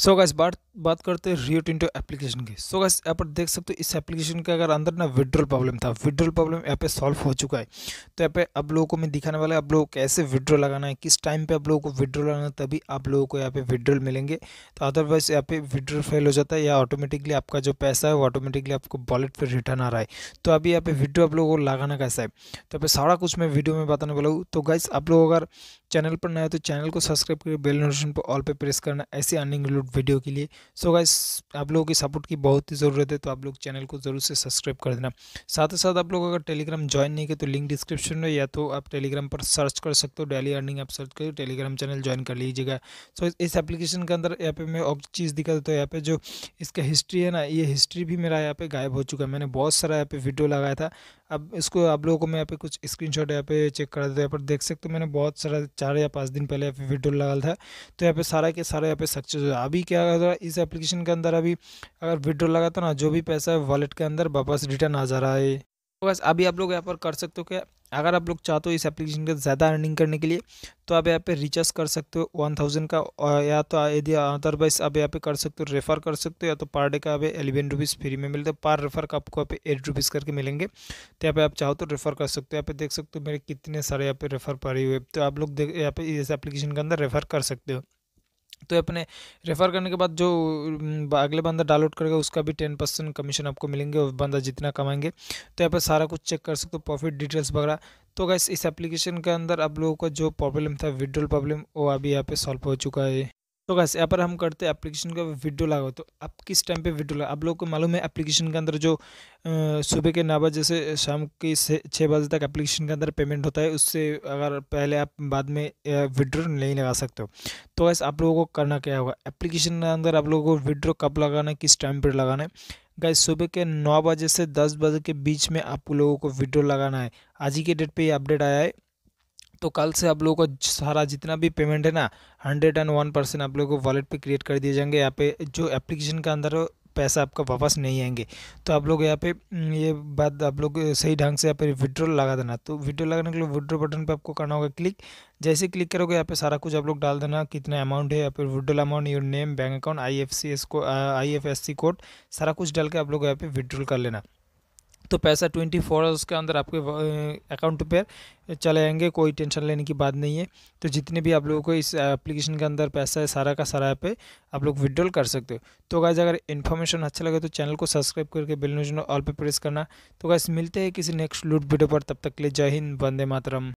सो so gas बात बात करते हैं रियो टिंटो एप्लीकेशन की सो गैस यहाँ पर देख सकते हो इस एप्लीकेशन के अगर अंदर ना विड्रॉल प्रॉब्लम था विड्रॉल प्रॉब्लम यहाँ पे सॉल्व हो चुका है तो यहाँ पे आप लोगों को मैं दिखाने वाला है आप लोगों को कैसे विड्रॉ लगाना है किस टाइम पे आप लोगों को विड्रॉ लगाना है तभी आप लोगों को यहाँ पे विड्रॉल मिलेंगे तो अदरवाइज यहाँ पे विड्रॉल फेल हो जाता है या ऑटोमेटिकली आपका जो पैसा है वो ऑटोमेटिकली आपको वॉलेट पर रिटर्न आ रहा है तो अभी यहाँ पे विड्रो आप लोगों को लगाना कैसा है तो यहाँ सारा कुछ मैं वीडियो में बताने वाला हूँ तो गैस आप लोग अगर चैनल पर नए तो चैनल को सब्सक्राइब करके बेल नोटिफिकेशन पर ऑल पे प्रेस करना ऐसी अर्निंग अपलोड वीडियो के लिए सो so गाइस आप लोगों की सपोर्ट की बहुत ही ज़रूरत है तो आप लोग चैनल को ज़रूर से सब्सक्राइब कर देना साथ ही साथ आप लोग अगर टेलीग्राम ज्वाइन नहीं किया तो लिंक डिस्क्रिप्शन में या तो आप टेलीग्राम पर सर्च कर सकते हो डेली अर्निंग आप सर्च करिए टेलीग्राम चैनल ज्वाइन कर लीजिएगा सो so इस एप्लीकेशन के अंदर यहाँ पे मैं और चीज़ दिखा देता हूँ तो यहाँ पे जो इसका हिस्ट्री है ना ये हिस्ट्री भी मेरा यहाँ पे गायब हो चुका है मैंने बहुत सारा यहाँ पे वीडियो लगाया था अब इसको आप लोगों को मैं यहाँ पे कुछ स्क्रीनशॉट यहाँ पे चेक करा देता हूँ यहाँ पर देख सकते हो मैंने बहुत सारा चार या पाँच दिन पहले यहाँ पे वीडियो लगा था तो यहाँ पे सारा के सारा यहाँ पे सक्सेस हो अभी क्या अगर इस एप्लीकेशन के अंदर अभी अगर विड्रो लगा तो ना जो भी पैसा है वॉलेट के अंदर वापस रिटर्न आ जा रहा है तो बस अभी आप लोग यहाँ पर कर सकते हो क्या अगर आप लोग चाहते हो इस एप्लीकेशन के ज़्यादा अर्निंग करने के लिए तो आप यहाँ पे रिचार्ज कर सकते हो वन थाउजेंड का या तो यदि अदरवाइज आप यहाँ पे कर सकते हो रेफ़र कर सकते हो या तो पर डे का आप एलेवन रुपीज़ फ्री में मिलते हो पर रेफ़र का आपको यहाँ पे एट रुपीज़ करके मिलेंगे तो यहाँ पे आप चाहो तो रेफ़र कर सकते हो यहाँ पे देख सकते हो मेरे कितने सारे यहाँ पे रेफ़र पड़े हुए तो आप लोग यहाँ पे इस एप्लीकेशन के अंदर रेफ़र कर सकते हो तो अपने रेफ़र करने के बाद जो अगले बंदा डाउनलोड करेगा उसका भी टेन परसेंट कमीशन आपको मिलेंगे और बंदा जितना कमाएंगे तो यहाँ पर सारा कुछ चेक कर सकते हो प्रॉफिट डिटेल्स वगैरह तो गैस इस एप्लीकेशन के अंदर आप लोगों का जो प्रॉब्लम था विड्रोल प्रॉब्लम वो अभी यहाँ पे सॉल्व हो चुका है तो कैसे यहाँ पर हम करते हैं एप्लीकेशन का वीडियो लगाओ तो आप किस टाइम पे वीडियो लगा आप लोग को मालूम है एप्लीकेशन के अंदर जो सुबह के नौ बजे से शाम के छः बजे तक एप्लीकेशन के अंदर पेमेंट होता है उससे अगर पहले आप बाद में विड्रो नहीं लगा सकते हो तो कैसे आप लोगों को करना क्या होगा एप्लीकेशन के अंदर आप लोगों को विड्रो कब लगाना है किस टाइम पर लगाना है गैस सुबह के नौ बजे से दस बजे के बीच में आप लोगों को वीडियो लगाना है आज ही के डेट पर ये अपडेट आया है तो कल से आप लोगों को सारा जितना भी पेमेंट है ना हंड्रेड एंड वन परसेंट आप लोगों को वॉलेट पे क्रिएट कर दिए जाएंगे यहाँ पे जो एप्लीकेशन के अंदर पैसा आपका वापस नहीं आएंगे तो आप लोग यहाँ पे हम्म, ये बात आप लोग सही ढंग से यहाँ पे विड्रॉल लगा देना तो विड्रॉल लगाने के लिए विड्रॉ बटन पे आपको करना होगा क्लिक जैसे क्लिक करोगे यहाँ पे सारा कुछ आप लोग डाल देना कितना अमाउंट है यहाँ फिर withdrawal amount your name bank account I F C S को I F S C code सारा कुछ डाल के आप लोग यहाँ पे विड्रॉल कर लेना तो पैसा ट्वेंटी फोर आवर्स के अंदर आपके अकाउंट पर चले आएंगे कोई टेंशन लेने की बात नहीं है तो जितने भी आप लोगों को इस एप्लीकेशन के अंदर पैसा है सारा का सारा पे आप लोग विड्रॉल कर सकते हो तो गाइज अगर इन्फॉर्मेशन अच्छा लगे तो चैनल को सब्सक्राइब करके बिल नोजन ऑल पे प्रेस करना तो गाइज मिलते हैं किसी नेक्स्ट लूट वीडियो पर तब तक के लिए जय हिंद वंदे मातरम